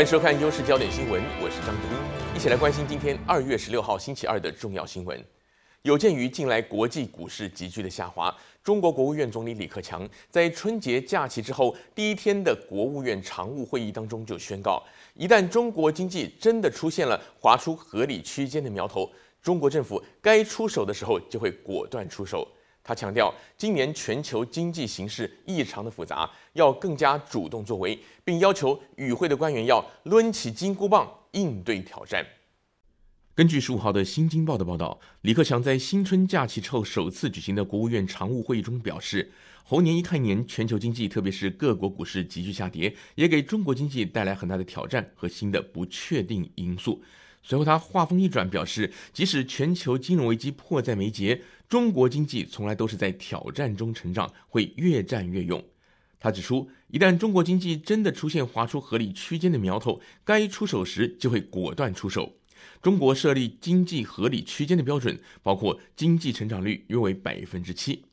欢迎收看《优势焦点新闻》，我是张志斌，一起来关心今天二月十六号星期二的重要新闻。有鉴于近来国际股市急剧的下滑，中国国务院总理李克强在春节假期之后第一天的国务院常务会议当中就宣告，一旦中国经济真的出现了滑出合理区间的苗头，中国政府该出手的时候就会果断出手。他强调，今年全球经济形势异常的复杂，要更加主动作为，并要求与会的官员要抡起金箍棒应对挑战。根据十五号的《新京报》的报道，李克强在新春假期之后首次举行的国务院常务会议中表示，猴年一开年，全球经济特别是各国股市急剧下跌，也给中国经济带来很大的挑战和新的不确定因素。随后，他话锋一转，表示即使全球金融危机迫在眉睫，中国经济从来都是在挑战中成长，会越战越勇。他指出，一旦中国经济真的出现划出合理区间的苗头，该出手时就会果断出手。中国设立经济合理区间的标准，包括经济成长率约为百分之七。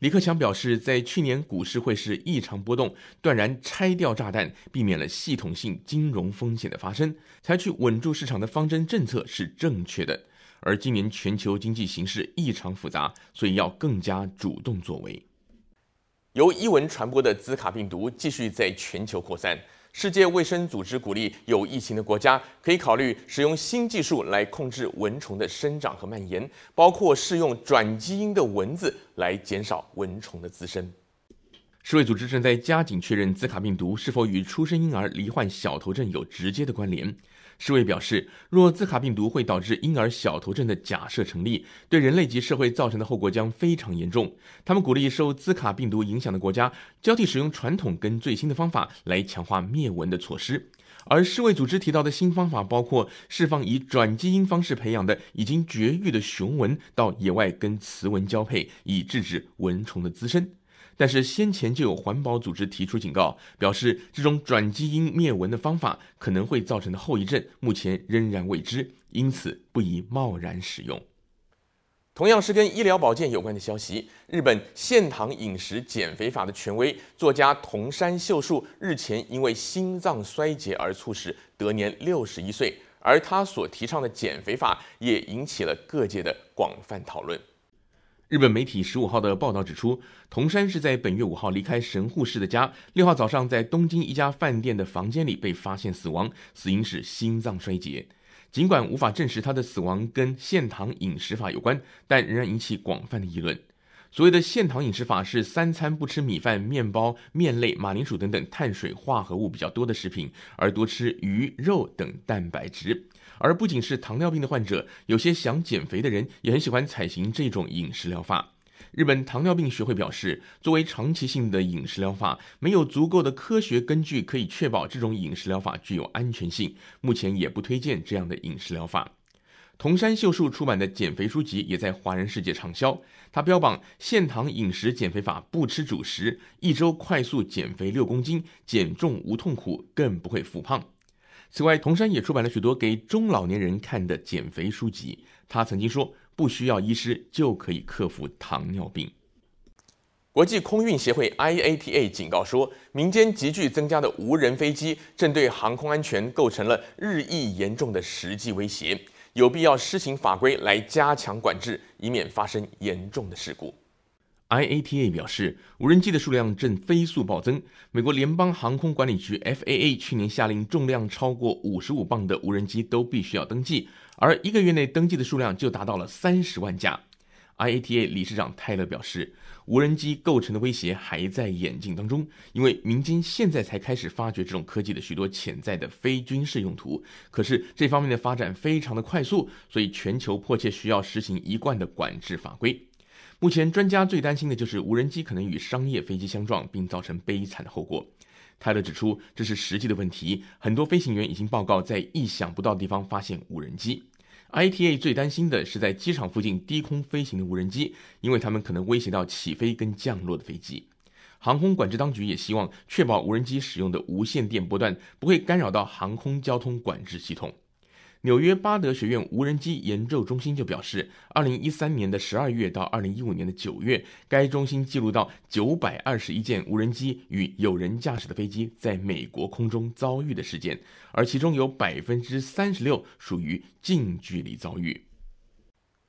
李克强表示，在去年股市会是异常波动，断然拆掉炸弹，避免了系统性金融风险的发生，采取稳住市场的方针政策是正确的。而今年全球经济形势异常复杂，所以要更加主动作为。由伊文传播的兹卡病毒继续在全球扩散。世界卫生组织鼓励有疫情的国家可以考虑使用新技术来控制蚊虫的生长和蔓延，包括试用转基因的蚊子来减少蚊虫的滋生。世卫组织正在加紧确认兹卡病毒是否与出生婴儿罹患小头症有直接的关联。世卫表示，若兹卡病毒会导致婴儿小头症的假设成立，对人类及社会造成的后果将非常严重。他们鼓励受兹卡病毒影响的国家交替使用传统跟最新的方法来强化灭蚊的措施。而世卫组织提到的新方法包括释放以转基因方式培养的已经绝育的雄蚊到野外跟雌蚊交配，以制止蚊虫的滋生。但是先前就有环保组织提出警告，表示这种转基因灭蚊的方法可能会造成的后遗症，目前仍然未知，因此不宜贸然使用。同样是跟医疗保健有关的消息，日本现糖饮食减肥法的权威作家桐山秀树日前因为心脏衰竭而猝死，得年六十一岁。而他所提倡的减肥法也引起了各界的广泛讨论。日本媒体十五号的报道指出，桐山是在本月五号离开神户市的家，六号早上在东京一家饭店的房间里被发现死亡，死因是心脏衰竭。尽管无法证实他的死亡跟现堂饮食法有关，但仍然引起广泛的议论。所谓的现糖饮食法是三餐不吃米饭、面包、面类、马铃薯等等碳水化合物比较多的食品，而多吃鱼肉等蛋白质。而不仅是糖尿病的患者，有些想减肥的人也很喜欢采行这种饮食疗法。日本糖尿病学会表示，作为长期性的饮食疗法，没有足够的科学根据可以确保这种饮食疗法具有安全性，目前也不推荐这样的饮食疗法。桐山秀树出版的减肥书籍也在华人世界畅销。他标榜“现糖饮食减肥法”，不吃主食，一周快速减肥六公斤，减重无痛苦，更不会复胖。此外，桐山也出版了许多给中老年人看的减肥书籍。他曾经说：“不需要医师就可以克服糖尿病。”国际空运协会 IATA 警告说，民间急剧增加的无人飞机正对航空安全构成了日益严重的实际威胁。有必要施行法规来加强管制，以免发生严重的事故。IATA 表示，无人机的数量正飞速暴增。美国联邦航空管理局 FAA 去年下令，重量超过五十五磅的无人机都必须要登记，而一个月内登记的数量就达到了三十万架。IATA 理事长泰勒表示，无人机构成的威胁还在演进当中，因为民间现在才开始发掘这种科技的许多潜在的非军事用途。可是这方面的发展非常的快速，所以全球迫切需要实行一贯的管制法规。目前专家最担心的就是无人机可能与商业飞机相撞，并造成悲惨的后果。泰勒指出，这是实际的问题，很多飞行员已经报告在意想不到的地方发现无人机。ITA 最担心的是在机场附近低空飞行的无人机，因为他们可能威胁到起飞跟降落的飞机。航空管制当局也希望确保无人机使用的无线电波段不会干扰到航空交通管制系统。纽约巴德学院无人机研究中心就表示，二零一三年的十二月到二零一五年的九月，该中心记录到九百二十一件无人机与有人驾驶的飞机在美国空中遭遇的事件，而其中有百分之三十六属于近距离遭遇。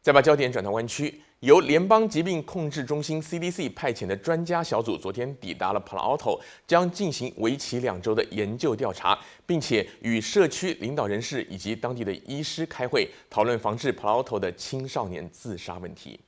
再把焦点转到湾区，由联邦疾病控制中心 CDC 派遣的专家小组昨天抵达了 p l l t o 将进行为期两周的研究调查，并且与社区领导人士以及当地的医师开会，讨论防治 p l l t o 的青少年自杀问题。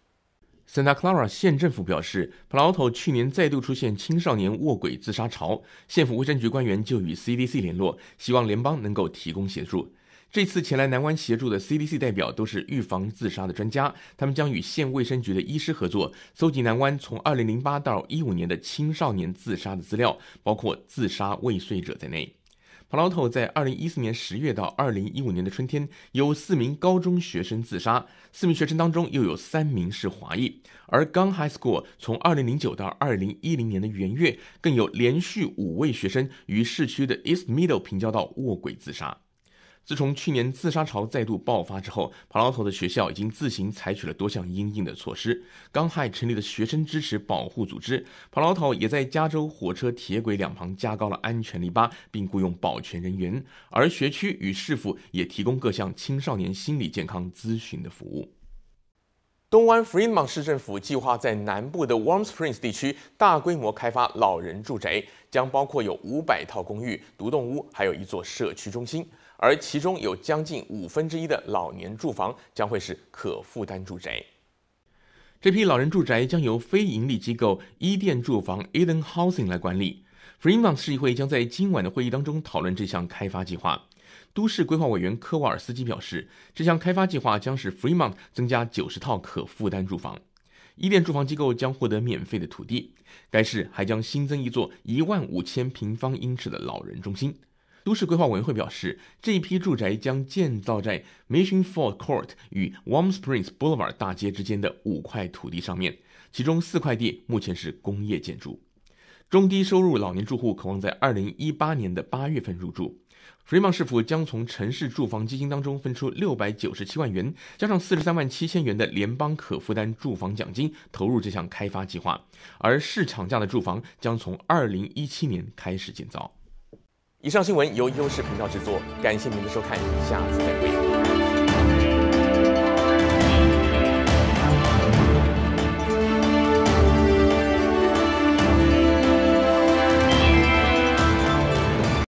Santa Clara 县政府表示 p l l t o 去年再度出现青少年卧轨自杀潮，县府卫生局官员就与 CDC 联络，希望联邦能够提供协助。这次前来南湾协助的 CDC 代表都是预防自杀的专家，他们将与县卫生局的医师合作，搜集南湾从二零零八到一五年的青少年自杀的资料，包括自杀未遂者在内。p a l Alto 在二零一四年十月到二零一五年的春天，有四名高中学生自杀，四名学生当中又有三名是华裔。而 g u n High School 从二零零九到二零一零年的元月，更有连续五位学生于市区的 East Middle 平交道卧轨自杀。自从去年自杀潮再度爆发之后，帕劳头的学校已经自行采取了多项应硬的措施。刚亥成立了学生支持保护组织，帕劳头也在加州火车铁轨两旁加高了安全篱笆，并雇佣保全人员。而学区与市府也提供各项青少年心理健康咨询的服务。东湾 Fremont 市政府计划在南部的 Warm Springs 地区大规模开发老人住宅，将包括有五百套公寓、独栋屋，还有一座社区中心。而其中有将近五分之一的老年住房将会是可负担住宅。这批老人住宅将由非营利机构伊甸住房 Eden Housing 来管理。Freemont 市议会将在今晚的会议当中讨论这项开发计划。都市规划委员科瓦尔斯基表示，这项开发计划将使 Freemont 增加九十套可负担住房。伊甸住房机构将获得免费的土地。该市还将新增一座一万五千平方英尺的老人中心。都市规划委员会表示，这一批住宅将建造在 Mission f o r l Court 与 Warm Springs Boulevard 大街之间的五块土地上面，其中四块地目前是工业建筑。中低收入老年住户渴望在二零一八年的八月份入住。弗雷曼市府将从城市住房基金当中分出六百九十七万元，加上四十三万七千元的联邦可负担住房奖金，投入这项开发计划。而市场价的住房将从二零一七年开始建造。以上新闻由优视频道制作，感谢您的收看，下次再会。